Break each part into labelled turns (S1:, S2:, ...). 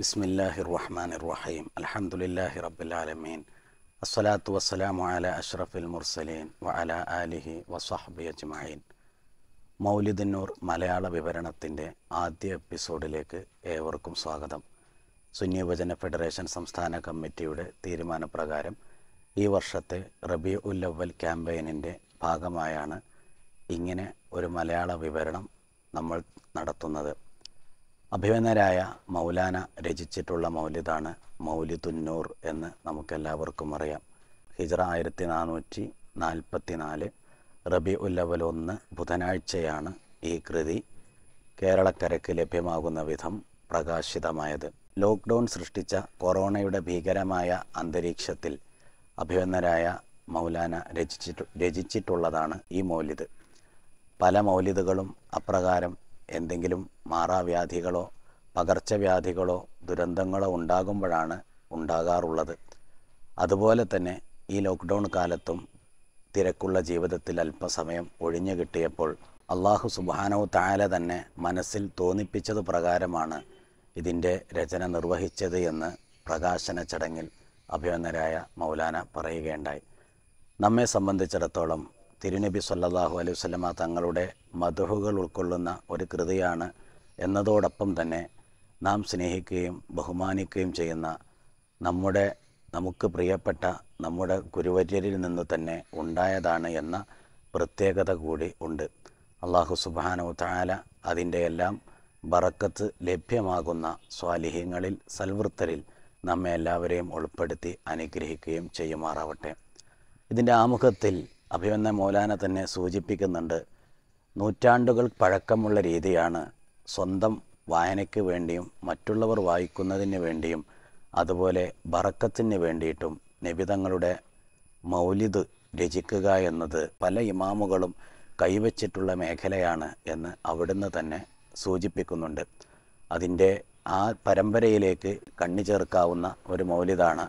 S1: ബിസ്മില്ലാഹി റഹ്മാൻ റഹീം അലഹമുല്ലാഹി റബ്ബുലാലമീൻ അസ്സലാത്തു വസ്സലാമു അല അഷ്റഫുൽ മുർസലീൻ വ അല ആലിഹി വസഹബി അജ്മീൻ മൗലിദന്നൂർ മലയാള വിവരണത്തിൻ്റെ ആദ്യ എപ്പിസോഡിലേക്ക് ഏവർക്കും സ്വാഗതം സുന്നി യുവജന ഫെഡറേഷൻ സംസ്ഥാന കമ്മിറ്റിയുടെ തീരുമാനപ്രകാരം ഈ വർഷത്തെ റബി ഉൽ അവൽ ക്യാമ്പയിനിൻ്റെ ഭാഗമായാണ് ഇങ്ങനെ ഒരു മലയാള വിവരണം നമ്മൾ നടത്തുന്നത് അഭിമന്യരായ മൗലാന രചിച്ചിട്ടുള്ള മൗലിദാണ് തുന്നൂർ എന്ന് നമുക്കെല്ലാവർക്കും അറിയാം ഹിജറ ആയിരത്തി നാനൂറ്റി നാൽപ്പത്തി നാല് റബി ഉല്ലവൽ ഒന്ന് ബുധനാഴ്ചയാണ് ഈ കൃതി കേരളക്കരയ്ക്ക് ലഭ്യമാകുന്ന വിധം പ്രകാശിതമായത് ലോക്ക്ഡൗൺ സൃഷ്ടിച്ച കൊറോണയുടെ ഭീകരമായ അന്തരീക്ഷത്തിൽ അഭിമന്യരായ മൗലാന രചിച്ചിട്ടു രചിച്ചിട്ടുള്ളതാണ് ഈ മൗലിദ് പല മൗലിദുകളും അപ്രകാരം എന്തെങ്കിലും മാറാവ്യാധികളോ പകർച്ചവ്യാധികളോ ദുരന്തങ്ങളോ ഉണ്ടാകുമ്പോഴാണ് ഉണ്ടാകാറുള്ളത് അതുപോലെ തന്നെ ഈ ലോക്ക്ഡൗൺ കാലത്തും തിരക്കുള്ള ജീവിതത്തിൽ അല്പസമയം ഒഴിഞ്ഞു കിട്ടിയപ്പോൾ അള്ളാഹു സുബാനവ് താല തന്നെ മനസ്സിൽ തോന്നിപ്പിച്ചത് പ്രകാരമാണ് ഇതിൻ്റെ രചന നിർവഹിച്ചത് എന്ന് പ്രകാശന ചടങ്ങിൽ അഭിനന്ദരായ മൗലാന പറയുകയുണ്ടായി നമ്മെ സംബന്ധിച്ചിടത്തോളം തിരുനബി സല്ലാഹു അലൈവല്ല തങ്ങളുടെ മധുഹുകൾ ഉൾക്കൊള്ളുന്ന ഒരു കൃതിയാണ് എന്നതോടൊപ്പം തന്നെ നാം സ്നേഹിക്കുകയും ബഹുമാനിക്കുകയും ചെയ്യുന്ന നമ്മുടെ നമുക്ക് പ്രിയപ്പെട്ട നമ്മുടെ ഗുരുവര്യരിൽ നിന്ന് തന്നെ ഉണ്ടായതാണ് എന്ന പ്രത്യേകത കൂടി ഉണ്ട് അള്ളാഹു സുബാനോ താല അതിൻ്റെ എല്ലാം ബറക്കത്ത് ലഭ്യമാകുന്ന സ്വാലിഹ്യങ്ങളിൽ സൽവൃത്തരിൽ നമ്മെ എല്ലാവരെയും ഉൾപ്പെടുത്തി അനുഗ്രഹിക്കുകയും ചെയ്യുമാറാവട്ടെ ഇതിൻ്റെ ആമുഖത്തിൽ അഭിമന്യ മൗലാന തന്നെ സൂചിപ്പിക്കുന്നുണ്ട് നൂറ്റാണ്ടുകൾ പഴക്കമുള്ള രീതിയാണ് സ്വന്തം വായനയ്ക്ക് വേണ്ടിയും മറ്റുള്ളവർ വായിക്കുന്നതിന് വേണ്ടിയും അതുപോലെ ബറക്കത്തിന് വേണ്ടിയിട്ടും നിബിതങ്ങളുടെ മൗലിദ് രചിക്കുക എന്നത് പല ഇമാമുകളും കൈവച്ചിട്ടുള്ള മേഖലയാണ് എന്ന് അവിടുന്ന് തന്നെ സൂചിപ്പിക്കുന്നുണ്ട് അതിൻ്റെ ആ പരമ്പരയിലേക്ക് കണ്ണു ചേർക്കാവുന്ന ഒരു മൗലിദാണ്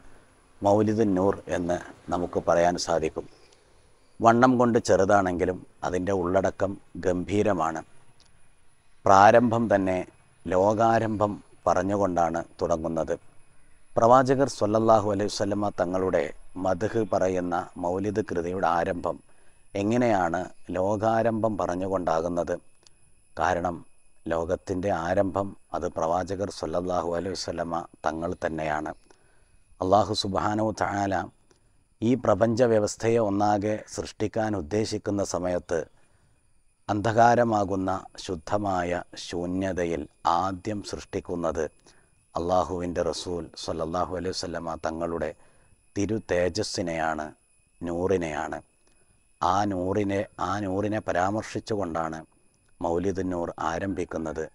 S1: മൗലിദ് നൂർ എന്ന് നമുക്ക് പറയാൻ സാധിക്കും വണ്ണം കൊണ്ട് ചെറുതാണെങ്കിലും അതിൻ്റെ ഉള്ളടക്കം ഗംഭീരമാണ് പ്രാരംഭം തന്നെ ലോകാരംഭം പറഞ്ഞുകൊണ്ടാണ് തുടങ്ങുന്നത് പ്രവാചകർ സൊല്ലാഹു അലൈഹി വല്ലമ്മ തങ്ങളുടെ മധുഹ് പറയുന്ന മൗലിദ് കൃതിയുടെ ആരംഭം എങ്ങനെയാണ് ലോകാരംഭം പറഞ്ഞുകൊണ്ടാകുന്നത് കാരണം ലോകത്തിൻ്റെ ആരംഭം അത് പ്രവാചകർ സൊല്ലാഹു അലൈഹി വല്ലമ്മ തങ്ങൾ തന്നെയാണ് അള്ളാഹു സുബാനോ താല ഈ പ്രപഞ്ച വ്യവസ്ഥയെ ഒന്നാകെ സൃഷ്ടിക്കാൻ ഉദ്ദേശിക്കുന്ന സമയത്ത് അന്ധകാരമാകുന്ന ശുദ്ധമായ ശൂന്യതയിൽ ആദ്യം സൃഷ്ടിക്കുന്നത് അള്ളാഹുവിൻ്റെ റസൂൽ സല്ലാഹു അലൈഹി വസല്ലമ തങ്ങളുടെ തിരു തേജസ്സിനെയാണ് നൂറിനെയാണ് ആ നൂറിനെ ആ നൂറിനെ പരാമർശിച്ചുകൊണ്ടാണ് മൗലിദ് നൂർ ആരംഭിക്കുന്നത്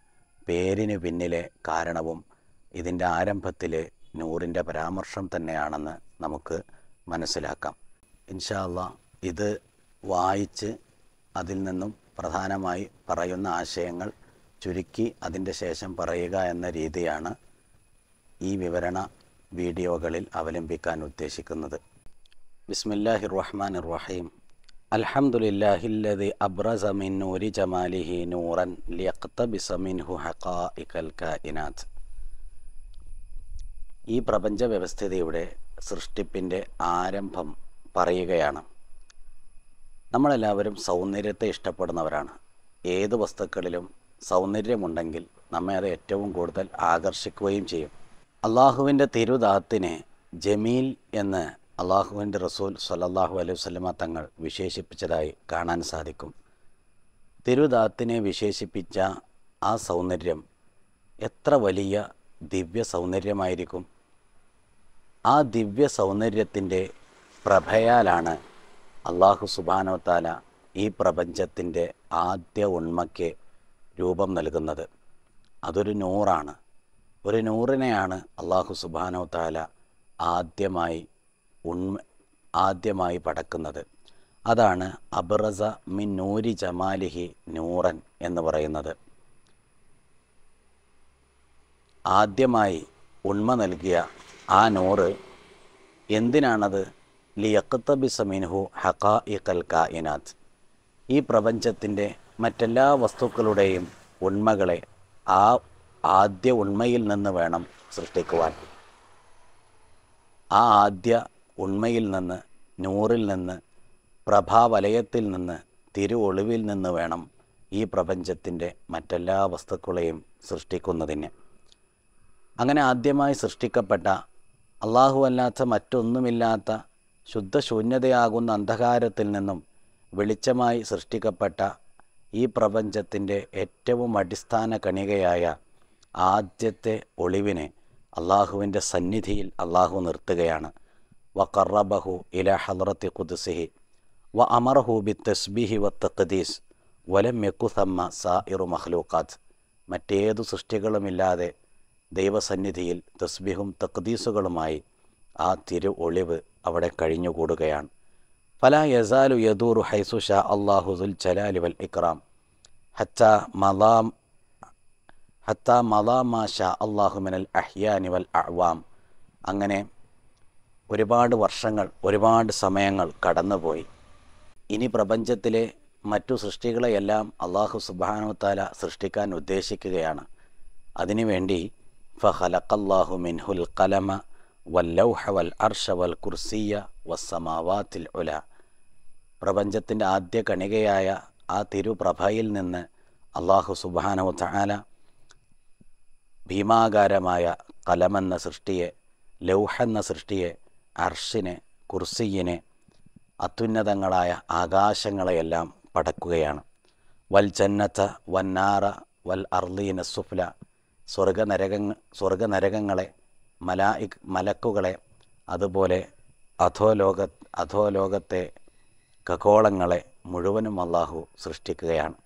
S1: പേരിന് പിന്നിലെ കാരണവും ഇതിൻ്റെ ആരംഭത്തിലെ നൂറിൻ്റെ പരാമർശം തന്നെയാണെന്ന് നമുക്ക് മനസ്സിലാക്കാം ഇൻഷാല്ല ഇത് വായിച്ച് അതിൽ നിന്നും പ്രധാനമായി പറയുന്ന ആശയങ്ങൾ ചുരുക്കി അതിൻ്റെ ശേഷം പറയുക എന്ന രീതിയാണ് ഈ വിവരണ വീഡിയോകളിൽ അവലംബിക്കാൻ ഉദ്ദേശിക്കുന്നത് ബിസ്മില്ലാഹി റഹ്മാൻ റഹീം അൽഹംദുലില്ലാഹില്ലതി അബ്രസമിൻ മിൻ നൂരി ജമാലിഹി നൂറൻ ലിയഖ്തബിസ മിൻഹു ഹഖായികൽ കായിനാത്ത് ഈ പ്രപഞ്ച വ്യവസ്ഥിതിയുടെ സൃഷ്ടിപ്പിൻ്റെ ആരംഭം പറയുകയാണ് നമ്മളെല്ലാവരും സൗന്ദര്യത്തെ ഇഷ്ടപ്പെടുന്നവരാണ് ഏത് വസ്തുക്കളിലും സൗന്ദര്യമുണ്ടെങ്കിൽ നമ്മെ അത് ഏറ്റവും കൂടുതൽ ആകർഷിക്കുകയും ചെയ്യും അള്ളാഹുവിൻ്റെ തിരുദാത്തിനെ ജമീൽ എന്ന് അള്ളാഹുവിൻ്റെ റസൂൽ സലല്ലാഹു അലൈഹി വസ്ലമ തങ്ങൾ വിശേഷിപ്പിച്ചതായി കാണാൻ സാധിക്കും തിരുദാത്തിനെ വിശേഷിപ്പിച്ച ആ സൗന്ദര്യം എത്ര വലിയ ദിവ്യ സൗന്ദര്യമായിരിക്കും ആ ദിവ്യ സൗന്ദര്യത്തിൻ്റെ പ്രഭയാലാണ് അള്ളാഹു സുബാനോത്താല ഈ പ്രപഞ്ചത്തിൻ്റെ ആദ്യ ഉണ്മയ്ക്ക് രൂപം നൽകുന്നത് അതൊരു നൂറാണ് ഒരു നൂറിനെയാണ് അള്ളാഹു സുബാനോ താല ആദ്യമായി ഉണ്മ ആദ്യമായി പടക്കുന്നത് അതാണ് അബ്രസ മിൻ നൂരി ജമാലിഹി നൂറൻ എന്ന് പറയുന്നത് ആദ്യമായി ഉണ്മ നൽകിയ ആ നൂറ് എന്തിനാണത് ലിയക്കത്തബിസമിൻഹു ഹക്കാ ഇക്കൽ കായിനാത് ഈ പ്രപഞ്ചത്തിൻ്റെ മറ്റെല്ലാ വസ്തുക്കളുടെയും ഉണ്മകളെ ആ ആദ്യ ഉണ്മയിൽ നിന്ന് വേണം സൃഷ്ടിക്കുവാൻ ആ ആദ്യ ഉണ്മയിൽ നിന്ന് നൂറിൽ നിന്ന് പ്രഭാവലയത്തിൽ നിന്ന് തിരു ഒളിവിൽ നിന്ന് വേണം ഈ പ്രപഞ്ചത്തിൻ്റെ മറ്റെല്ലാ വസ്തുക്കളെയും സൃഷ്ടിക്കുന്നതിന് അങ്ങനെ ആദ്യമായി സൃഷ്ടിക്കപ്പെട്ട അള്ളാഹുവല്ലാത്ത മറ്റൊന്നുമില്ലാത്ത ശുദ്ധശൂന്യതയാകുന്ന അന്ധകാരത്തിൽ നിന്നും വെളിച്ചമായി സൃഷ്ടിക്കപ്പെട്ട ഈ പ്രപഞ്ചത്തിൻ്റെ ഏറ്റവും അടിസ്ഥാന കണികയായ ആദ്യത്തെ ഒളിവിനെ അള്ളാഹുവിൻ്റെ സന്നിധിയിൽ അള്ളാഹു നിർത്തുകയാണ് വ കറബഹു ഇല ഹലറത്തി കുദ്സിഹി വ അമർഹു ബി തസ്ബിഹി വ തഖദീസ് വലം മെക്കുസമ്മ സാ ഇറു മഹ്ലൂക്കാത്ത് മറ്റേതു സൃഷ്ടികളുമില്ലാതെ ദൈവസന്നിധിയിൽ തസ്ബിഹും തഖദീസുകളുമായി ആ തിരു ഒളിവ് അവിടെ കഴിഞ്ഞുകൂടുകയാണ് ഫല യസാലു യദൂറു ഹൈസു ഷാ അള്ളാഹുദുൽ ജലാലി വൽ ഇക്രാം ഹത്ത മദാം ഹത്ത മലാമാ ഷാ അള്ളാഹുമിനൽ അഹ്യാനി വൽ അഹ്വാം അങ്ങനെ ഒരുപാട് വർഷങ്ങൾ ഒരുപാട് സമയങ്ങൾ കടന്നുപോയി ഇനി പ്രപഞ്ചത്തിലെ മറ്റു സൃഷ്ടികളെയെല്ലാം അള്ളാഹു സുബാനുത്താല സൃഷ്ടിക്കാൻ ഉദ്ദേശിക്കുകയാണ് അതിനുവേണ്ടി ഫഹലക്കല്ലാഹു മിൻഹുൽ കലമ വല്ലൗഹ വൽ അർഷ വൽ കുർസിയ വസ്സമാവാത്തിൽ ഉല പ്രപഞ്ചത്തിൻ്റെ ആദ്യ കണികയായ ആ തിരുപ്രഭയിൽ നിന്ന് അള്ളാഹു സുബാനു താല ഭീമാകാരമായ കലമെന്ന സൃഷ്ടിയെ ലൗഹെന്ന സൃഷ്ടിയെ അർഷിനെ കുർസിയിനെ അത്യുന്നതങ്ങളായ ആകാശങ്ങളെയെല്ലാം പടക്കുകയാണ് വൽ ജന്നത്ത വന്നാറ വൽ അർലീന സുഫ്ല സ്വർഗനരക സ്വർഗനരകങ്ങളെ മലായി മലക്കുകളെ അതുപോലെ അധോലോക അധോലോകത്തെ ഖഗോളങ്ങളെ മുഴുവനും അള്ളാഹു സൃഷ്ടിക്കുകയാണ്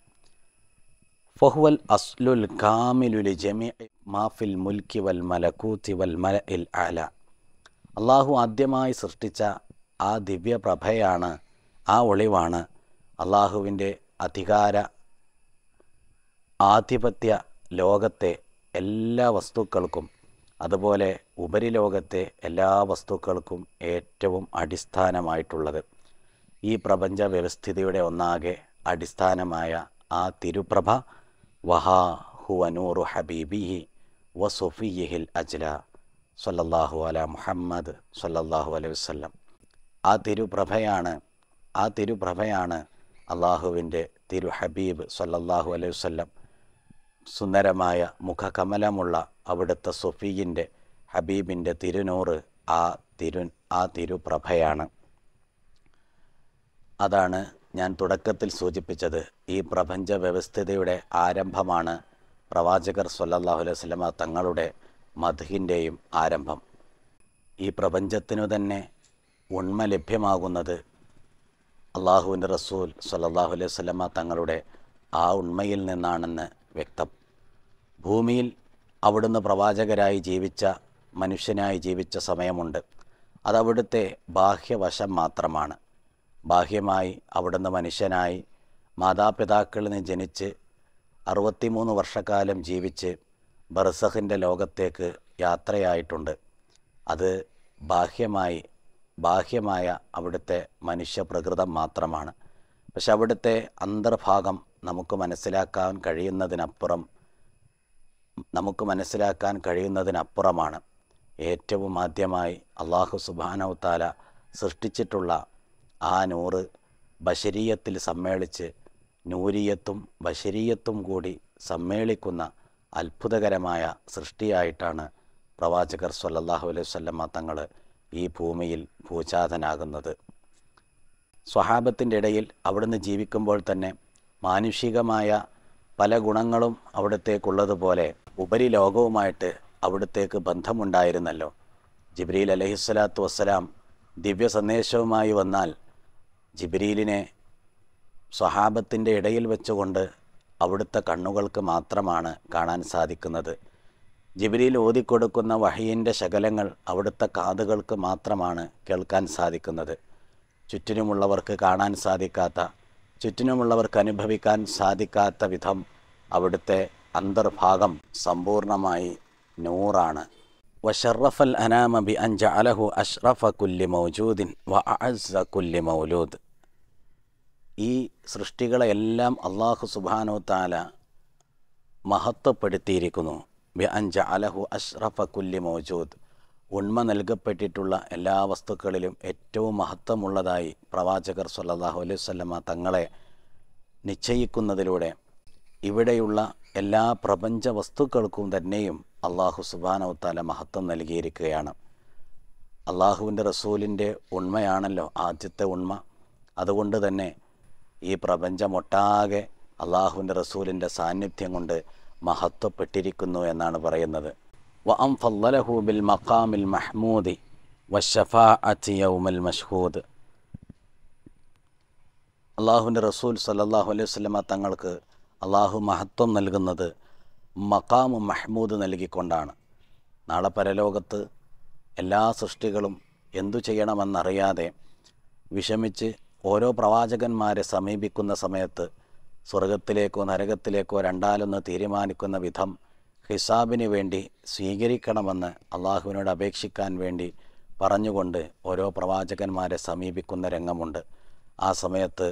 S1: ഫഹുവൽ അസ്ലുൽ കാമിലുലി ജമി മാഫിൽ മുൽക്കി വൽ മലക്കൂത്തി വൽ മല ഇൽ അല അള്ളാഹു ആദ്യമായി സൃഷ്ടിച്ച ആ ദിവ്യപ്രഭയാണ് ആ ഒളിവാണ് അള്ളാഹുവിൻ്റെ അധികാര ആധിപത്യ ലോകത്തെ എല്ലാ വസ്തുക്കൾക്കും അതുപോലെ ഉപരിലോകത്തെ എല്ലാ വസ്തുക്കൾക്കും ഏറ്റവും അടിസ്ഥാനമായിട്ടുള്ളത് ഈ പ്രപഞ്ച വ്യവസ്ഥിതിയുടെ ഒന്നാകെ അടിസ്ഥാനമായ ആ തിരുപ്രഭ വഹാ ഹുവനൂറു ഹബീബിഹി വസുഫിയഹിൽ അജ്ല സല്ലല്ലാഹു അല മുഹമ്മദ് സല്ലല്ലാഹു അലൈഹി വസ്ലം ആ തിരുപ്രഭയാണ് ആ തിരുപ്രഭയാണ് അള്ളാഹുവിൻ്റെ തിരു ഹബീബ് സല്ലല്ലാഹു അലൈഹി വസ്ലം സുന്ദരമായ മുഖകമലമുള്ള അവിടുത്തെ സൊഫീയിൻ്റെ ഹബീബിൻ്റെ തിരുനൂറ് ആ തിരു ആ തിരുപ്രഭയാണ് അതാണ് ഞാൻ തുടക്കത്തിൽ സൂചിപ്പിച്ചത് ഈ പ്രപഞ്ച വ്യവസ്ഥിതയുടെ ആരംഭമാണ് പ്രവാചകർ സൊല്ലാഹു അലൈഹി തങ്ങളുടെ മധുഹിൻ്റെയും ആരംഭം ഈ പ്രപഞ്ചത്തിനു തന്നെ ഉണ്മ ലഭ്യമാകുന്നത് അള്ളാഹുവിൻ്റെ റസൂൽ സല്ലാഹു അലൈഹി തങ്ങളുടെ ആ ഉണ്മയിൽ നിന്നാണെന്ന് വ്യക്തം ഭൂമിയിൽ അവിടുന്ന് പ്രവാചകരായി ജീവിച്ച മനുഷ്യനായി ജീവിച്ച സമയമുണ്ട് അതവിടുത്തെ ബാഹ്യവശം മാത്രമാണ് ബാഹ്യമായി അവിടുന്ന് മനുഷ്യനായി മാതാപിതാക്കളിൽ നിന്ന് ജനിച്ച് അറുപത്തിമൂന്ന് വർഷക്കാലം ജീവിച്ച് ബർസഹിൻ്റെ ലോകത്തേക്ക് യാത്രയായിട്ടുണ്ട് അത് ബാഹ്യമായി ബാഹ്യമായ അവിടുത്തെ മനുഷ്യപ്രകൃതം മാത്രമാണ് പക്ഷെ അവിടുത്തെ അന്തർഭാഗം നമുക്ക് മനസ്സിലാക്കാൻ കഴിയുന്നതിനപ്പുറം നമുക്ക് മനസ്സിലാക്കാൻ കഴിയുന്നതിനപ്പുറമാണ് ഏറ്റവും ആദ്യമായി അള്ളാഹു സുബാനവത്താല സൃഷ്ടിച്ചിട്ടുള്ള ആ നൂറ് ബഷരീയത്തിൽ സമ്മേളിച്ച് നൂരിയത്തും ബഷരീയത്തും കൂടി സമ്മേളിക്കുന്ന അത്ഭുതകരമായ സൃഷ്ടിയായിട്ടാണ് പ്രവാചകർ സല്ലാഹു അലൈഹി വല്ലമ്മ തങ്ങൾ ഈ ഭൂമിയിൽ ഭൂചാതനാകുന്നത് സ്വഹാബത്തിൻ്റെ ഇടയിൽ അവിടുന്ന് ജീവിക്കുമ്പോൾ തന്നെ മാനുഷികമായ പല ഗുണങ്ങളും അവിടത്തേക്കുള്ളതുപോലെ ഉപരിലോകവുമായിട്ട് അവിടത്തേക്ക് ബന്ധമുണ്ടായിരുന്നല്ലോ ജിബ്രീൽ അലഹിസ്വലാത്തു വസ്സലാം ദിവ്യ സന്ദേശവുമായി വന്നാൽ ജിബ്രീലിനെ സ്വഹാബത്തിൻ്റെ ഇടയിൽ വെച്ചുകൊണ്ട് അവിടുത്തെ കണ്ണുകൾക്ക് മാത്രമാണ് കാണാൻ സാധിക്കുന്നത് ജിബിരിയിൽ ഓതിക്കൊടുക്കുന്ന വഹയിൻ്റെ ശകലങ്ങൾ അവിടുത്തെ കാതുകൾക്ക് മാത്രമാണ് കേൾക്കാൻ സാധിക്കുന്നത് ചുറ്റിനുമുള്ളവർക്ക് കാണാൻ സാധിക്കാത്ത ചുറ്റിനുമുള്ളവർക്ക് അനുഭവിക്കാൻ സാധിക്കാത്ത വിധം അവിടുത്തെ അന്തർഭാഗം സമ്പൂർണമായി നൂറാണ് വഷറഫൽ ബി അഞ്ച അലഹു അഷ്റഫ കുല്ലി മൗജൂദിൻ വ അസ കുല്ലി മൗലൂദ് ഈ സൃഷ്ടികളെയെല്ലാം അള്ളാഹു സുബാനു താല മഹത്വപ്പെടുത്തിയിരിക്കുന്നു ബി അഞ്ച അലഹു അഷ്റഫ കുല്ലി മൗജൂദ് ഉണ്മ നൽകപ്പെട്ടിട്ടുള്ള എല്ലാ വസ്തുക്കളിലും ഏറ്റവും മഹത്വമുള്ളതായി പ്രവാചകർ സല്ലാഹു അലൈവല്ലമ്മ തങ്ങളെ നിശ്ചയിക്കുന്നതിലൂടെ ഇവിടെയുള്ള എല്ലാ പ്രപഞ്ച വസ്തുക്കൾക്കും തന്നെയും അള്ളാഹു സുബാനവത്താല മഹത്വം നൽകിയിരിക്കുകയാണ് അള്ളാഹുവിൻ്റെ റസൂലിൻ്റെ ഉണ്മയാണല്ലോ ആദ്യത്തെ ഉണ്മ അതുകൊണ്ട് തന്നെ ഈ പ്രപഞ്ചമൊട്ടാകെ അള്ളാഹുവിൻ്റെ റസൂലിൻ്റെ സാന്നിധ്യം കൊണ്ട് മഹത്വപ്പെട്ടിരിക്കുന്നു എന്നാണ് പറയുന്നത് വ അം ഫല്ലഹു ബിൽ മഖാമിൽ മഹ്മൂദി വഷഫാ യൗമൽ മഷ്ഹൂദ് അള്ളാഹുവിൻ്റെ റസൂൽ സല്ലാഹു അലൈഹി സ്വലമ തങ്ങൾക്ക് അള്ളാഹു മഹത്വം നൽകുന്നത് മക്കാമു മഹ്മൂദ് നൽകിക്കൊണ്ടാണ് നാളെ പരലോകത്ത് എല്ലാ സൃഷ്ടികളും എന്തു ചെയ്യണമെന്നറിയാതെ വിഷമിച്ച് ഓരോ പ്രവാചകന്മാരെ സമീപിക്കുന്ന സമയത്ത് സ്വർഗത്തിലേക്കോ നരകത്തിലേക്കോ രണ്ടാലൊന്ന് തീരുമാനിക്കുന്ന വിധം ഹിസാബിന് വേണ്ടി സ്വീകരിക്കണമെന്ന് അള്ളാഹുവിനോട് അപേക്ഷിക്കാൻ വേണ്ടി പറഞ്ഞുകൊണ്ട് ഓരോ പ്രവാചകന്മാരെ സമീപിക്കുന്ന രംഗമുണ്ട് ആ സമയത്ത്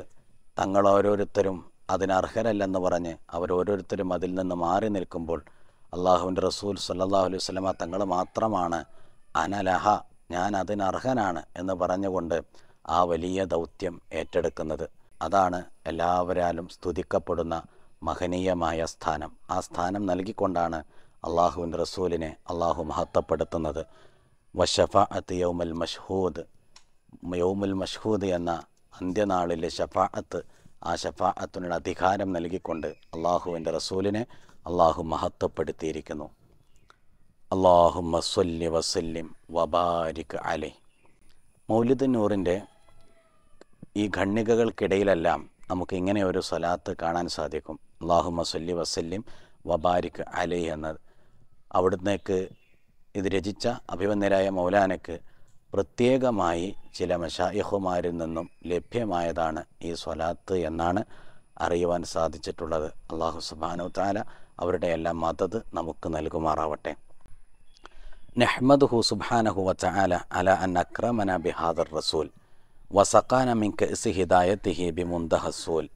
S1: തങ്ങളോരോരുത്തരും അതിനർഹരല്ലെന്ന് പറഞ്ഞ് അവരോരോരുത്തരും അതിൽ നിന്ന് മാറി നിൽക്കുമ്പോൾ അള്ളാഹുവിൻ്റെ റസൂൽ സല്ലാഹു അലൈഹി സ്വലമ തങ്ങൾ മാത്രമാണ് അനലഹ ഞാൻ അതിനർഹനാണ് എന്ന് പറഞ്ഞുകൊണ്ട് ആ വലിയ ദൗത്യം ഏറ്റെടുക്കുന്നത് അതാണ് എല്ലാവരാലും സ്തുതിക്കപ്പെടുന്ന മഹനീയമായ സ്ഥാനം ആ സ്ഥാനം നൽകിക്കൊണ്ടാണ് അള്ളാഹുവിൻ്റെ റസൂലിനെ അള്ളാഹു മഹത്വപ്പെടുത്തുന്നത് വഷഫ അത്ത് യൗമൽ മഷ്ഹൂദ് യൗമുൽ മഷ്ഹൂദ് എന്ന അന്ത്യനാളിലെ ഷഫാഅത്ത് ആ ഷഫാഅത്തിനുള്ള അധികാരം നൽകിക്കൊണ്ട് അള്ളാഹുവിൻ്റെ റസൂലിനെ അള്ളാഹു മഹത്വപ്പെടുത്തിയിരിക്കുന്നു അള്ളാഹു മസ്വല്ലി വസല്ലിം വബാരിക് അലൈ മൗലിദ് നൂറിൻ്റെ ഈ ഖണ്ണികകൾക്കിടയിലെല്ലാം നമുക്ക് ഇങ്ങനെ ഒരു സ്വലാത്ത് കാണാൻ സാധിക്കും അള്ളാഹു മസല്ലി വസല്ലിം വബാരിക് അലൈ എന്നത് അവിടുന്നേക്ക് ഇത് രചിച്ച അഭിമന്യരായ മൗലാനയ്ക്ക് പ്രത്യേകമായി ചില മഷായിഹുമാരിൽ നിന്നും ലഭ്യമായതാണ് ഈ സ്വലാത്ത് എന്നാണ് അറിയുവാൻ സാധിച്ചിട്ടുള്ളത് അള്ളാഹു സുബാനു താല അവരുടെ എല്ലാം മതത് നമുക്ക് നൽകുമാറാവട്ടെ നെഹ്മദ്ഹു സുബാനഹു വല അല അൻ അക്രമന ബിഹാദർ റസൂൽ വസക്കാന മിങ്ക് ഇസ് ഹിദായത്തിഹി ഹസൂൽ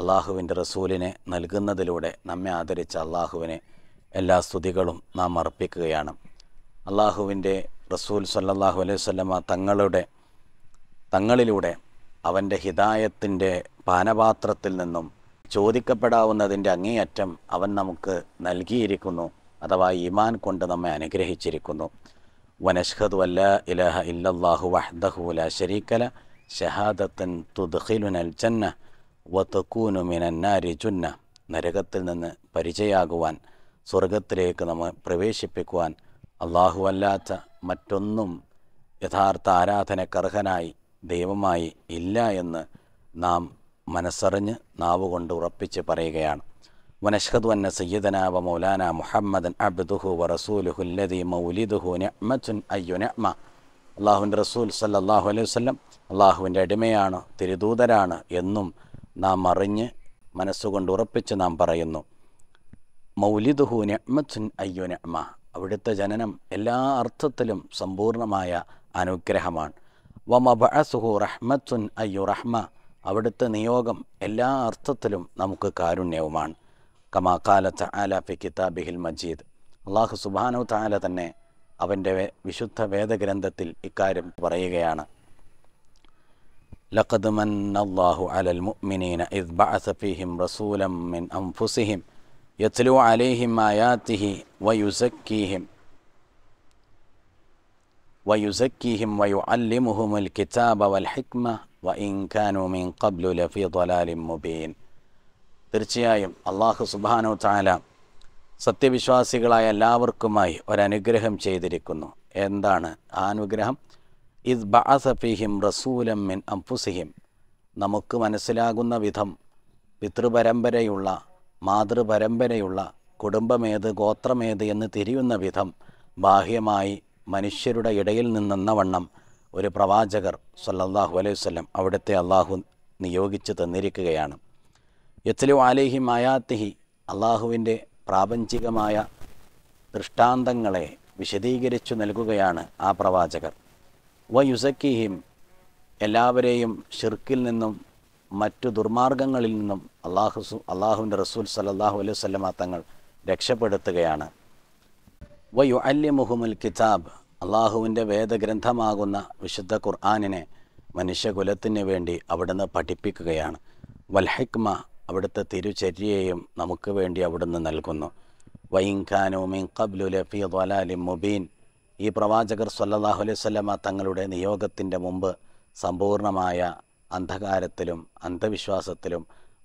S1: അള്ളാഹുവിൻ്റെ റസൂലിനെ നൽകുന്നതിലൂടെ നമ്മെ ആദരിച്ച അള്ളാഹുവിനെ എല്ലാ സ്തുതികളും നാം അർപ്പിക്കുകയാണ് അള്ളാഹുവിൻ്റെ റസൂൽ സല്ലാഹു അലൈഹി സ്വല്ലമ തങ്ങളുടെ തങ്ങളിലൂടെ അവൻ്റെ ഹിതായത്തിൻ്റെ പാനപാത്രത്തിൽ നിന്നും ചോദിക്കപ്പെടാവുന്നതിൻ്റെ അങ്ങേയറ്റം അവൻ നമുക്ക് നൽകിയിരിക്കുന്നു അഥവാ ഈമാൻ കൊണ്ട് നമ്മെ അനുഗ്രഹിച്ചിരിക്കുന്നു വനഷ്ഹദ് വല്ല ഇലഹ ഇല്ലാഹു വഹ്ദഹുല ശരീക്കല ഷഹാദത്തൻ തുദ്ഖിലുനൽ ജന്ന വത്തക്കൂനു മിനന്നാരി ജുന്ന നരകത്തിൽ നിന്ന് പരിചയാകുവാൻ സ്വർഗത്തിലേക്ക് നമ്മെ പ്രവേശിപ്പിക്കുവാൻ അള്ളാഹുവല്ലാത്ത മറ്റൊന്നും യഥാർത്ഥ ആരാധനക്കർഹനായി ദൈവമായി ഇല്ല എന്ന് നാം മനസ്സറിഞ്ഞ് നാവുകൊണ്ട് ഉറപ്പിച്ച് പറയുകയാണ് ونشهد أن سيدنا ومولانا അബ്ദുഹു വ ورسوله الذي മൗലിദുഹു نعمة അയ്യു نعمة അള്ളാഹുവിൻ്റെ റസൂൽ സല്ലാഹു അലൈഹി വല്ലം അള്ളാഹുവിൻ്റെ അടിമയാണ് തിരുദൂതരാണ് എന്നും നാം അറിഞ്ഞ് മനസ്സുകൊണ്ട് ഉറപ്പിച്ച് നാം പറയുന്നു മൗലിദുഹു നഅ്മതുൻ അയ്യു നഅ്മ അവിടുത്തെ ജനനം എല്ലാ അർത്ഥത്തിലും സമ്പൂർണമായ അനുഗ്രഹമാണ് വമബഅസുഹു റഹ്മത്തുൻ അയ്യു റഹ്മ അവിടുത്തെ നിയോഗം എല്ലാ അർത്ഥത്തിലും നമുക്ക് കാരുണ്യവുമാണ് കമാ കാല തആല ഫി കിതാബിഹിൽ മജീദ് അള്ളാഹു സുബാനു താല തന്നെ അവൻ്റെ വിശുദ്ധ വേദഗ്രന്ഥത്തിൽ ഇക്കാര്യം പറയുകയാണ് ലഖദ് മന്നല്ലാഹു അലൽ മുഅ്മിനീന ഇദ് ബഅസ ഫീഹിം റസൂലം മിൻ അൻഫുസിഹിം യത്ലു അലൈഹിം ആയാത്തിഹി വയുസക്കീഹിം വയുസക്കീഹിം വയു അല്ലിമുഹുമുൽ കിതാബ വൽ ഹിക്മ വ ഇൻഖാനു മിൻ ഖബ്ലു ലഫി ദലാലിൻ മുബീൻ തീർച്ചയായും അള്ളാഹു സുബാനു താല സത്യവിശ്വാസികളായ എല്ലാവർക്കുമായി ഒരനുഗ്രഹം ചെയ്തിരിക്കുന്നു എന്താണ് ആ അനുഗ്രഹം ഇത് ബഅസഫിഹിം റസൂലം മിൻ അംഫുസിഹിം നമുക്ക് മനസ്സിലാകുന്ന വിധം പിതൃപരമ്പരയുള്ള മാതൃപരമ്പരയുള്ള കുടുംബമേത് ഗോത്രമേത് എന്ന് തിരിയുന്ന വിധം ബാഹ്യമായി മനുഷ്യരുടെ ഇടയിൽ നിന്നെന്ന വണ്ണം ഒരു പ്രവാചകർ സല്ലാഹു അലൈഹി സ്വല്ലം അവിടുത്തെ അള്ളാഹു നിയോഗിച്ച് തന്നിരിക്കുകയാണ് യത്ലു ആലേഹി മായാത്തിഹി അള്ളാഹുവിൻ്റെ പ്രാപഞ്ചികമായ ദൃഷ്ടാന്തങ്ങളെ വിശദീകരിച്ചു നൽകുകയാണ് ആ പ്രവാചകർ വ യുസക്കിഹിം എല്ലാവരെയും ഷിർക്കിൽ നിന്നും മറ്റു ദുർമാർഗങ്ങളിൽ നിന്നും അള്ളാഹു അള്ളാഹുവിൻ്റെ റസൂൽ സലല്ലാഹു അലൈഹി സ്വല്ലമ തങ്ങൾ രക്ഷപ്പെടുത്തുകയാണ് വയു അല്യ മുഹമ്മൽ കിതാബ് അള്ളാഹുവിൻ്റെ വേദഗ്രന്ഥമാകുന്ന വിശുദ്ധ ഖുർആാനിനെ മനുഷ്യകുലത്തിന് വേണ്ടി അവിടുന്ന് പഠിപ്പിക്കുകയാണ് വൽഹിക്മ അവിടുത്തെ തിരുചര്യയും നമുക്ക് വേണ്ടി അവിടുന്ന് നൽകുന്നു വൈൻഖാനുമിൻ കബ്ലു ലഫി വലാലി മുബീൻ ഈ പ്രവാചകർ സല്ലാഹു അലൈവല്ല തങ്ങളുടെ നിയോഗത്തിൻ്റെ മുമ്പ് സമ്പൂർണമായ അന്ധകാരത്തിലും അന്ധവിശ്വാസത്തിലും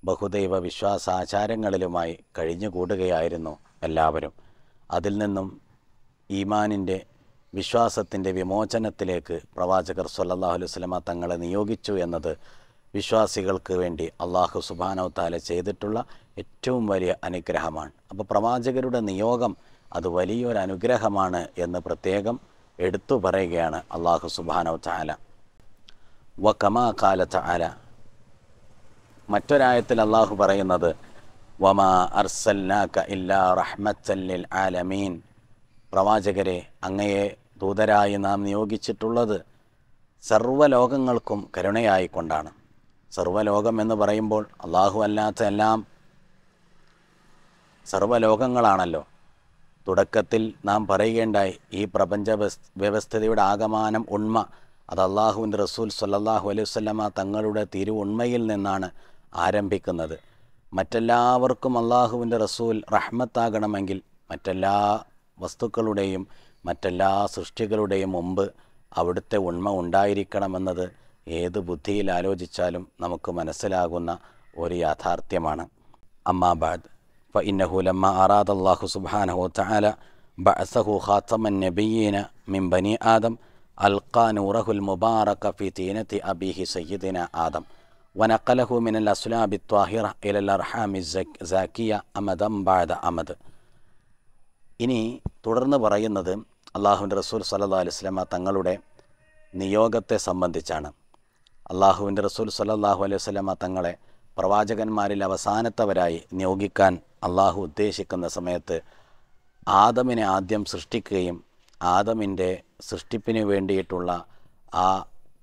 S1: ബഹുദൈവ വിശ്വാസാചാരങ്ങളിലുമായി കഴിഞ്ഞുകൂടുകയായിരുന്നു എല്ലാവരും അതിൽ നിന്നും ഈമാനിൻ്റെ വിശ്വാസത്തിൻ്റെ വിമോചനത്തിലേക്ക് പ്രവാചകർ സല്ലാഹു അലുസ്ലമ തങ്ങളെ നിയോഗിച്ചു എന്നത് വിശ്വാസികൾക്ക് വേണ്ടി അള്ളാഹു സുബാനവത്താല ചെയ്തിട്ടുള്ള ഏറ്റവും വലിയ അനുഗ്രഹമാണ് അപ്പോൾ പ്രവാചകരുടെ നിയോഗം അത് വലിയൊരു അനുഗ്രഹമാണ് എന്ന് പ്രത്യേകം എടുത്തു പറയുകയാണ് അള്ളാഹു സുബാനവത്താല വ കാലത്ത് ആല മറ്റൊരായത്തിൽ അള്ളാഹു പറയുന്നത് വമാ അർസല്ലാക്ക ഇല്ലാ റഹ്മത്തല്ലിൽ ആലമീൻ പ്രവാചകരെ അങ്ങയെ ദൂതരായി നാം നിയോഗിച്ചിട്ടുള്ളത് സർവ്വലോകങ്ങൾക്കും കരുണയായിക്കൊണ്ടാണ് സർവ്വലോകം എന്ന് പറയുമ്പോൾ അള്ളാഹു അല്ലാത്ത എല്ലാം സർവ്വലോകങ്ങളാണല്ലോ തുടക്കത്തിൽ നാം പറയുകയുണ്ടായി ഈ പ്രപഞ്ച വ്യവസ്ഥിതിയുടെ ആഗമാനം ഉണ്മ അത് അള്ളാഹുവിൻ്റെ റസൂൽ സല്ലാഹു അലൈഹി വല്ലമ തങ്ങളുടെ ഉണ്മയിൽ നിന്നാണ് ആരംഭിക്കുന്നത് മറ്റെല്ലാവർക്കും അള്ളാഹുവിൻ്റെ റസൂൽ റഹ്മത്താകണമെങ്കിൽ മറ്റെല്ലാ വസ്തുക്കളുടെയും മറ്റെല്ലാ സൃഷ്ടികളുടെയും മുമ്പ് അവിടുത്തെ ഉണ്മ ഉണ്ടായിരിക്കണമെന്നത് ഏത് ബുദ്ധിയിൽ ആലോചിച്ചാലും നമുക്ക് മനസ്സിലാകുന്ന ഒരു യാഥാർത്ഥ്യമാണ് അമ്മാബാദ് ഫ ലമ്മ അറാദ് അള്ളാഹു സുബാനഹു താല ബഅസഹു ഖാത്തമൻ നബിയീന മിൻ ബനി ആദം അൽഖാനൂറഹുൽ മുബാറക ഫി തീനത്തി അബീഹി സയ്യിദിന ആദം വനക്കലഹു മിനൽ അസ്ലാബി ത്വാഹിറ ഇലൽ അർഹാമി സാക്കിയ അമദം ബാദ അമദ് ഇനി തുടർന്ന് പറയുന്നത് അള്ളാഹുവിൻ്റെ റസൂൽ സല്ലാ അലുസ്ലാമ തങ്ങളുടെ നിയോഗത്തെ സംബന്ധിച്ചാണ് അള്ളാഹുവിൻ്റെ റസൂൽ സല്ലാഹു അലൈഹി സ്വലമ തങ്ങളെ പ്രവാചകന്മാരിൽ അവസാനത്തവരായി നിയോഗിക്കാൻ അള്ളാഹു ഉദ്ദേശിക്കുന്ന സമയത്ത് ആദമിനെ ആദ്യം സൃഷ്ടിക്കുകയും ആദമിൻ്റെ സൃഷ്ടിപ്പിന് വേണ്ടിയിട്ടുള്ള ആ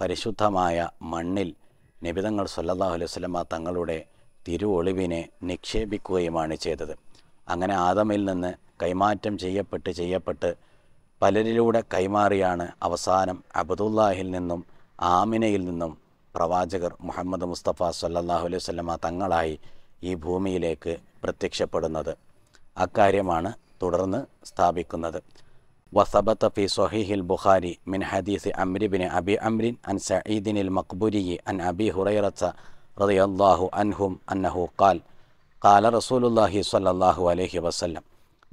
S1: പരിശുദ്ധമായ മണ്ണിൽ നിബിതങ്ങൾ സല്ലാഹു അലൈഹി സ്വലമ തങ്ങളുടെ തിരു ഒളിവിനെ നിക്ഷേപിക്കുകയുമാണ് ചെയ്തത് അങ്ങനെ ആദമിൽ നിന്ന് കൈമാറ്റം ചെയ്യപ്പെട്ട് ചെയ്യപ്പെട്ട് പലരിലൂടെ കൈമാറിയാണ് അവസാനം അബദുല്ലാഹിൽ നിന്നും ആമിനയിൽ നിന്നും പ്രവാചകർ മുഹമ്മദ് മുസ്തഫ സല്ലാഹു അലൈഹി സ്വലമ തങ്ങളായി ഈ ഭൂമിയിലേക്ക് പ്രത്യക്ഷപ്പെടുന്നത് അക്കാര്യമാണ് തുടർന്ന് സ്ഥാപിക്കുന്നത് وثبت في صحيح البخاري من حديث عمرو بن أبي عمرو عن سعيد المقبوري عن أبي هريرة رضي الله عنهم أنه قال قال رسول الله صلى الله عليه وسلم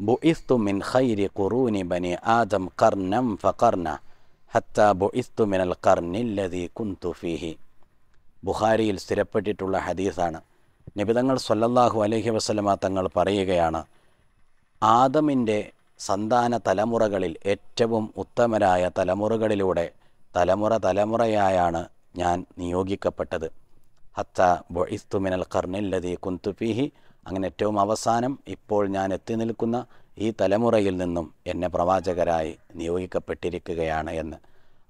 S1: بعثت من خير قرون بني آدم قرنا فقرنا حتى بعثت من القرن الذي كنت فيه ബുഹാരിയിൽ സ്ഥിരപ്പെട്ടിട്ടുള്ള ഹദീസാണ് നിബിതങ്ങൾ സൊല്ലല്ലാഹു അലഹി വസ്ലമ തങ്ങൾ പറയുകയാണ് ആദമിൻ്റെ സന്താന തലമുറകളിൽ ഏറ്റവും ഉത്തമരായ തലമുറകളിലൂടെ തലമുറ തലമുറയായാണ് ഞാൻ നിയോഗിക്കപ്പെട്ടത് ഹത്ത ബൊയിസ്തുമിനൽ കർണില്ലതി കുന്തുഫീഹി അങ്ങനെ ഏറ്റവും അവസാനം ഇപ്പോൾ ഞാൻ എത്തി നിൽക്കുന്ന ഈ തലമുറയിൽ നിന്നും എന്നെ പ്രവാചകരായി നിയോഗിക്കപ്പെട്ടിരിക്കുകയാണ് എന്ന്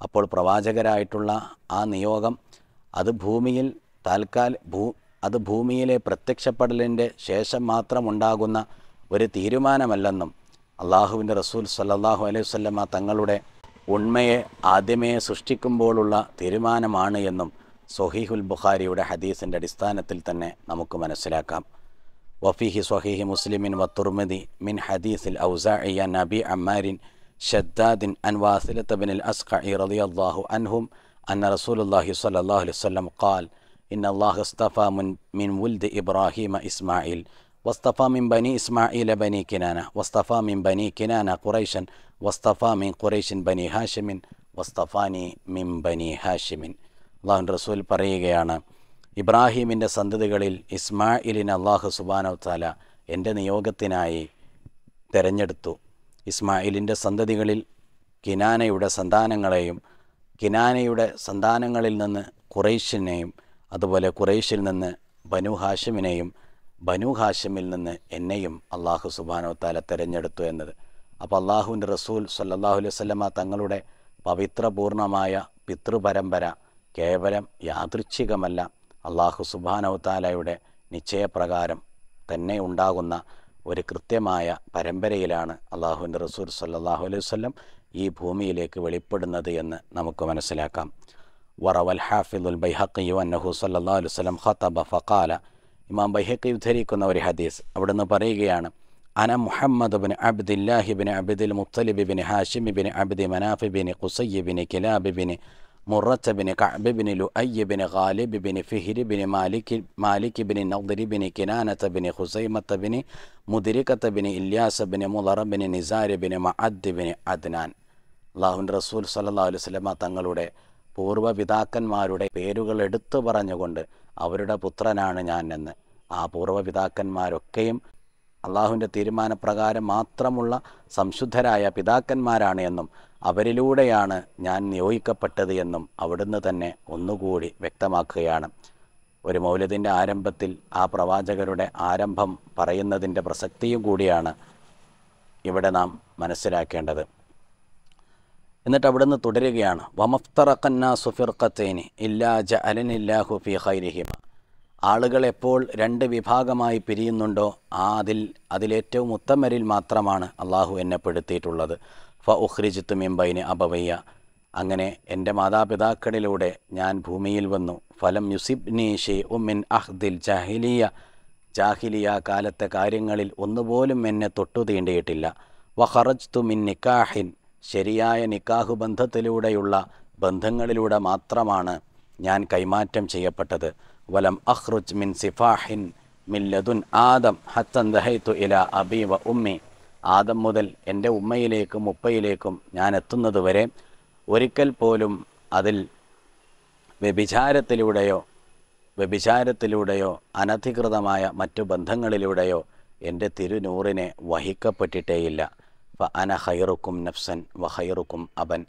S1: അപ്പോൾ പ്രവാചകരായിട്ടുള്ള ആ നിയോഗം അത് ഭൂമിയിൽ താൽക്കാൽ ഭൂ അത് ഭൂമിയിലെ പ്രത്യക്ഷപ്പെടലിൻ്റെ ശേഷം മാത്രമുണ്ടാകുന്ന ഒരു തീരുമാനമല്ലെന്നും അള്ളാഹുവിൻ്റെ റസൂൽ സല്ലാഹു അലൈഹി വല്ലമ തങ്ങളുടെ ഉണ്മയെ ആദ്യമേ സൃഷ്ടിക്കുമ്പോഴുള്ള തീരുമാനമാണ് എന്നും സൊഹീഹുൽ ബുഖാരിയുടെ ഹദീസിൻ്റെ അടിസ്ഥാനത്തിൽ തന്നെ നമുക്ക് മനസ്സിലാക്കാം വഫീഹി സൊഹീഹി മുസ്ലിമിൻ വത്തുർമതി മിൻ ഹദീസിൽ ഔസായ നബി അമ്മാരിൻ ഷദ്ദാദിൻ അൻ വാസിലത്തബിനിൽ അസ്ഖഇ റളിയല്ലാഹു അൻഹും അന്ന റസൂലുള്ളാഹി സ്വല്ലല്ലാഹു അലൈഹി വസല്ലം ഖാൽ ഇന്ന അല്ലാഹു മുൻ മിൻ വുൽദ് ഇബ്രാഹിമ ഇസ്മായിൽ വസ്തഫ മിൻ ബനി ഇസ്മായില ബനി കിനാന വസ്തഫ മിൻ ബനി കിനാന ഖുറൈഷൻ വസ്തഫ മിൻ ഖുറൈഷിൻ ബനി ഹാഷിമിൻ വസ്തഫാനി മിൻ ബനി ഹാഷിമിൻ അള്ളാഹു റസൂൽ പറയുകയാണ് ഇബ്രാഹീമിൻ്റെ സന്തതികളിൽ ഇസ്മായിലിന് അള്ളാഹു സുബാനോ താല എൻ്റെ നിയോഗത്തിനായി തിരഞ്ഞെടുത്തു ഇസ്മായിലിൻ്റെ സന്തതികളിൽ കിനാനയുടെ സന്താനങ്ങളെയും കിനാനയുടെ സന്താനങ്ങളിൽ നിന്ന് ഖുറൈഷിനെയും അതുപോലെ ഖുറൈഷിൽ നിന്ന് ബനു ഹാഷിമിനെയും ബനു ഹാഷിമിൽ നിന്ന് എന്നെയും അള്ളാഹു സുബാനോത്താല തിരഞ്ഞെടുത്തു എന്നത് അപ്പോൾ അള്ളാഹുവിൻ്റെ റസൂൽ സല്ലാഹു അലൈഹി സ്വല്ലമ്മ തങ്ങളുടെ പവിത്രപൂർണമായ പിതൃപരമ്പര കേവലം യാദൃച്ഛികമല്ല അള്ളാഹു സുബാനോത്താലയുടെ നിശ്ചയപ്രകാരം തന്നെ ഉണ്ടാകുന്ന ഒരു കൃത്യമായ പരമ്പരയിലാണ് അള്ളാഹുവിൻ്റെ റസൂൽ സല്ലാഹു അലൈഹി വല്ലം ഈ ഭൂമിയിലേക്ക് വെളിപ്പെടുന്നത് എന്ന് നമുക്ക് മനസ്സിലാക്കാം വറവൽ ഹാഫിദുൽ ബൈഹഖി അന്നഹു സല്ലാ അലൈഹി വല്ലം ഖത്തബ ഫഖാല ഇമാം ബൈഹക്കി ഉദ്ധരിക്കുന്ന ഒരു ഹദീസ് അവിടുന്ന് പറയുകയാണ് അന മുഹമ്മദ് ബിൻ അബ്ദില്ലാഹി ബിൻ അബ്ദുൽ മുത്തലിബി ബിൻ ഹാഷിമി ബിൻ അബ്ദി മനാഫി ബിൻ കുസയ്യബിന് കിലാബി ബിൻ മുറച്ച ബിൻ കഅബിബിന് ലു അയ്യബിൻ ഖാലിബ് ബിൻ ഫിഹിരി ബിൻ മാലിക് മാലിക് ബിൻ നൗദരി ബിൻ കിനാനത്ത ബിൻ ഹുസൈമത്ത ബിൻ മുതിരിക്കത്ത ബിൻ ഇല്യാസ ബിൻ മുലറബിന് നിസാരി ബിൻ മഅദ് ബിൻ അദ്നാൻ അള്ളാഹുൻ റസൂൽ സല്ലാ അലുസ്ലമ തങ്ങളുടെ പൂർവ്വപിതാക്കന്മാരുടെ പേരുകൾ എടുത്തു പറഞ്ഞുകൊണ്ട് അവരുടെ പുത്രനാണ് ഞാൻ എന്ന് ആ പൂർവ്വപിതാക്കന്മാരൊക്കെയും അള്ളാഹുവിൻ്റെ തീരുമാനപ്രകാരം മാത്രമുള്ള സംശുദ്ധരായ പിതാക്കന്മാരാണ് എന്നും അവരിലൂടെയാണ് ഞാൻ നിയോഗിക്കപ്പെട്ടത് എന്നും അവിടുന്ന് തന്നെ ഒന്നുകൂടി വ്യക്തമാക്കുകയാണ് ഒരു മൗലതിൻ്റെ ആരംഭത്തിൽ ആ പ്രവാചകരുടെ ആരംഭം പറയുന്നതിൻ്റെ പ്രസക്തിയും കൂടിയാണ് ഇവിടെ നാം മനസ്സിലാക്കേണ്ടത് എന്നിട്ട് അവിടുന്ന് തുടരുകയാണ് വമഫ്തറക്കന്ന ഇല്ലാ ജ അലനില്ലാഹു ഫി ഹൈരിഹിമ ആളുകൾ എപ്പോൾ രണ്ട് വിഭാഗമായി പിരിയുന്നുണ്ടോ ആ അതിൽ അതിലേറ്റവും ഉത്തമരിൽ മാത്രമാണ് അള്ളാഹു എന്നെ പെടുത്തിയിട്ടുള്ളത് ഫ ഉഹ്രിജിത്തു മിമ്പൈന് അബവയ്യ അങ്ങനെ എൻ്റെ മാതാപിതാക്കളിലൂടെ ഞാൻ ഭൂമിയിൽ വന്നു ഫലം യുസിബ്നി നീഷെ ഉമ്മിൻ അഹ്ദിൽ ജാഹിലിയ ജാഹിലിയ കാലത്തെ കാര്യങ്ങളിൽ ഒന്നുപോലും എന്നെ തൊട്ടു തീണ്ടിയിട്ടില്ല വഹറജ് മിൻ നിക്കാഹിൻ ശരിയായ നിക്കാഹു ബന്ധത്തിലൂടെയുള്ള ബന്ധങ്ങളിലൂടെ മാത്രമാണ് ഞാൻ കൈമാറ്റം ചെയ്യപ്പെട്ടത് വലം അഹ്റുജ് മിൻ സിഫാഹിൻ മില്ലതുൻ ആദം ഹത്തന്തഹൈത്തു ഇല അബീവ വ ഉമ്മി ആദം മുതൽ എൻ്റെ ഉമ്മയിലേക്കും ഉപ്പയിലേക്കും ഞാൻ എത്തുന്നതുവരെ ഒരിക്കൽ പോലും അതിൽ വ്യഭിചാരത്തിലൂടെയോ വ്യഭിചാരത്തിലൂടെയോ അനധികൃതമായ മറ്റു ബന്ധങ്ങളിലൂടെയോ എൻ്റെ തിരുനൂറിനെ വഹിക്കപ്പെട്ടിട്ടേയില്ല അന ഹൈറുക്കും നഫ്സൻ വ ഹൈറുക്കും അബൻ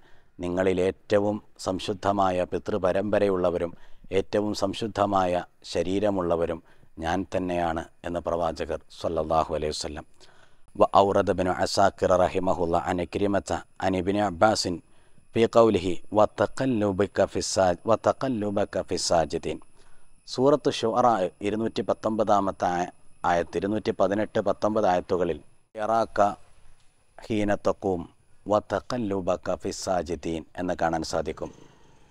S1: നിങ്ങളിൽ ഏറ്റവും സംശുദ്ധമായ പിതൃപരമ്പരയുള്ളവരും ഏറ്റവും സംശുദ്ധമായ ശരീരമുള്ളവരും ഞാൻ തന്നെയാണ് എന്ന് പ്രവാചകർ സല്ലാഹു അലൈഹി വസ്ലം വ ഔറദബിന് അസാക്കിർ റഹിമഹുല്ല അനക്രിമത്ത അനിബിന് അബ്ബാസിൻ ഫി കൗലിഹി വ തക്കല്ലുബക്ക ഫിസാ വ തക്കല്ലുബക്ക ഫിസാജിദ്ദീൻ സൂറത്ത് ഷുറ ഇരുന്നൂറ്റി പത്തൊമ്പതാമത്തെ ആയത്ത് ഇരുന്നൂറ്റി പതിനെട്ട് പത്തൊമ്പത് ആയത്തുകളിൽ ഇറാക്ക ഹീനത്തക്കും വത്തക്കല്ലുബക്ക ഫിസാജിദ്ദീൻ എന്ന് കാണാൻ സാധിക്കും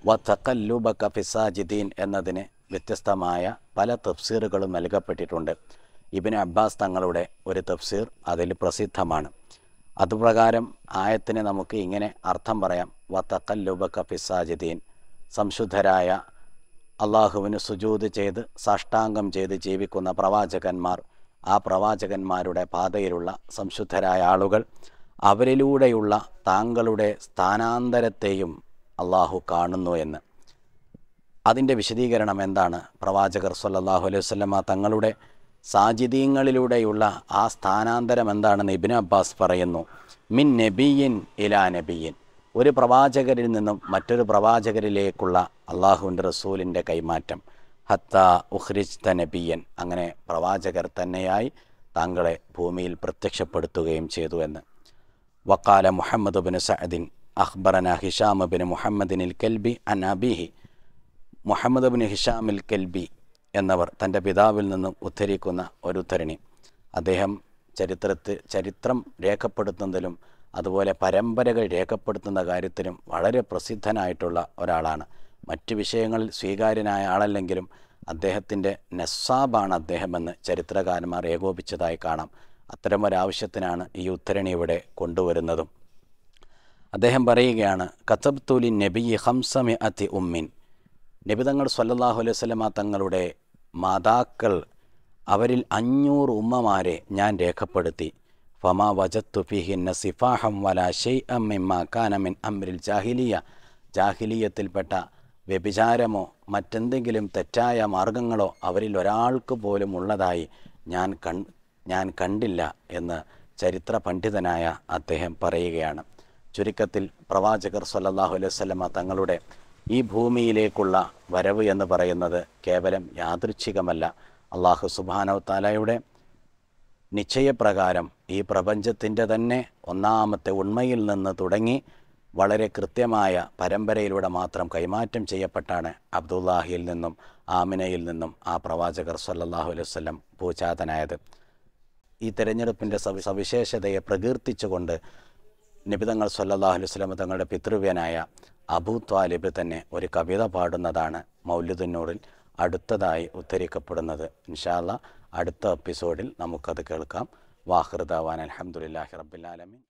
S1: വത്തക്കല്ലുബക്ക ഫിസാജിദ്ദീൻ എന്നതിന് വ്യത്യസ്തമായ പല തഫ്സീറുകളും നൽകപ്പെട്ടിട്ടുണ്ട് ഇബിന് അബ്ബാസ് തങ്ങളുടെ ഒരു തഫ്സീർ അതിൽ പ്രസിദ്ധമാണ് അതുപ്രകാരം ആയത്തിന് നമുക്ക് ഇങ്ങനെ അർത്ഥം പറയാം വത്തക്കല്ലുബക്ക ഫിസാജിദ്ദീൻ സംശുദ്ധരായ അള്ളാഹുവിന് സുജൂത് ചെയ്ത് സാഷ്ടാംഗം ചെയ്ത് ജീവിക്കുന്ന പ്രവാചകന്മാർ ആ പ്രവാചകന്മാരുടെ പാതയിലുള്ള സംശുദ്ധരായ ആളുകൾ അവരിലൂടെയുള്ള താങ്കളുടെ സ്ഥാനാന്തരത്തെയും അള്ളാഹു കാണുന്നു എന്ന് അതിൻ്റെ വിശദീകരണം എന്താണ് പ്രവാചകർ സല്ലാഹു അലൈഹി വസ്ലമ തങ്ങളുടെ സാജിദീങ്ങളിലൂടെയുള്ള ആ സ്ഥാനാന്തരം എന്താണെന്ന് ഇബിൻ അബ്ബാസ് പറയുന്നു മിൻ നബിയിൻ ഇലാ നബിയിൻ ഒരു പ്രവാചകരിൽ നിന്നും മറ്റൊരു പ്രവാചകരിലേക്കുള്ള അള്ളാഹുവിൻ്റെ റസൂലിൻ്റെ കൈമാറ്റം ഹത്ത ത നബിയൻ അങ്ങനെ പ്രവാചകർ തന്നെയായി താങ്കളെ ഭൂമിയിൽ പ്രത്യക്ഷപ്പെടുത്തുകയും ചെയ്തു എന്ന് وقال محمد بن سعد أخبرنا هشام بن محمد കൽബി عن أبيه മുഹമ്മദ് ബിൻ ഹിഷാമിൽ കൽബി എന്നവർ തൻ്റെ പിതാവിൽ നിന്നും ഉദ്ധരിക്കുന്ന ഒരു ഉദ്ധരണി അദ്ദേഹം ചരിത്രത്തിൽ ചരിത്രം രേഖപ്പെടുത്തുന്നതിലും അതുപോലെ പരമ്പരകൾ രേഖപ്പെടുത്തുന്ന കാര്യത്തിലും വളരെ പ്രസിദ്ധനായിട്ടുള്ള ഒരാളാണ് മറ്റ് വിഷയങ്ങളിൽ സ്വീകാര്യനായ ആളല്ലെങ്കിലും അദ്ദേഹത്തിൻ്റെ നസ്സാബാണ് അദ്ദേഹമെന്ന് ചരിത്രകാരന്മാർ ഏകോപിച്ചതായി കാണാം അത്തരമൊരാവശ്യത്തിനാണ് ഈ ഉത്തരണി ഇവിടെ കൊണ്ടുവരുന്നതും അദ്ദേഹം പറയുകയാണ് കത്തബ്തുലി നബി ഹംസമി അതി ഉമ്മിൻ നബിതങ്ങൾ സല്ലാഹു അലൈഹി സ്വലമ തങ്ങളുടെ മാതാക്കൾ അവരിൽ അഞ്ഞൂറ് ഉമ്മമാരെ ഞാൻ രേഖപ്പെടുത്തി ഫമാ വജത്തു ഫിഹിന്ന സിഫാഹം വല ഷെയ് അമ്മിമ്മ കാനമിൻ അമ്രിൽ ജാഹിലിയ ജാഹിലിയത്തിൽപ്പെട്ട വ്യഭിചാരമോ മറ്റെന്തെങ്കിലും തെറ്റായ മാർഗങ്ങളോ അവരിൽ ഒരാൾക്ക് പോലും ഉള്ളതായി ഞാൻ കൺ ഞാൻ കണ്ടില്ല എന്ന് ചരിത്ര പണ്ഡിതനായ അദ്ദേഹം പറയുകയാണ് ചുരുക്കത്തിൽ പ്രവാചകർ സല്ലാഹു അലൈവല്ലമ തങ്ങളുടെ ഈ ഭൂമിയിലേക്കുള്ള വരവ് എന്ന് പറയുന്നത് കേവലം യാദൃച്ഛികമല്ല അള്ളാഹു സുബാനോ താലയുടെ നിശ്ചയപ്രകാരം ഈ പ്രപഞ്ചത്തിൻ്റെ തന്നെ ഒന്നാമത്തെ ഉണ്മയിൽ നിന്ന് തുടങ്ങി വളരെ കൃത്യമായ പരമ്പരയിലൂടെ മാത്രം കൈമാറ്റം ചെയ്യപ്പെട്ടാണ് അബ്ദുല്ലാഹിയിൽ നിന്നും ആമിനയിൽ നിന്നും ആ പ്രവാചകർ സല്ലാഹു അലൈവല്ലം പൂജാതനായത് ഈ തെരഞ്ഞെടുപ്പിൻ്റെ സവിശേഷതയെ പ്രകീർത്തിച്ചുകൊണ്ട് നിബിതങ്ങൾ സല്ലാഹുലി അലുസ്ലാം തങ്ങളുടെ പിതൃവ്യനായ അബു ത്വാലിബ് തന്നെ ഒരു കവിത പാടുന്നതാണ് മൗല്യതുന്നൂറിൽ അടുത്തതായി ഉദ്ധരിക്കപ്പെടുന്നത് ഇൻഷാല്ല അടുത്ത എപ്പിസോഡിൽ നമുക്കത് കേൾക്കാം വാഹൃദാവാൻ അലഹമുല്ലാഹി റബ്ബിലാലമീൻ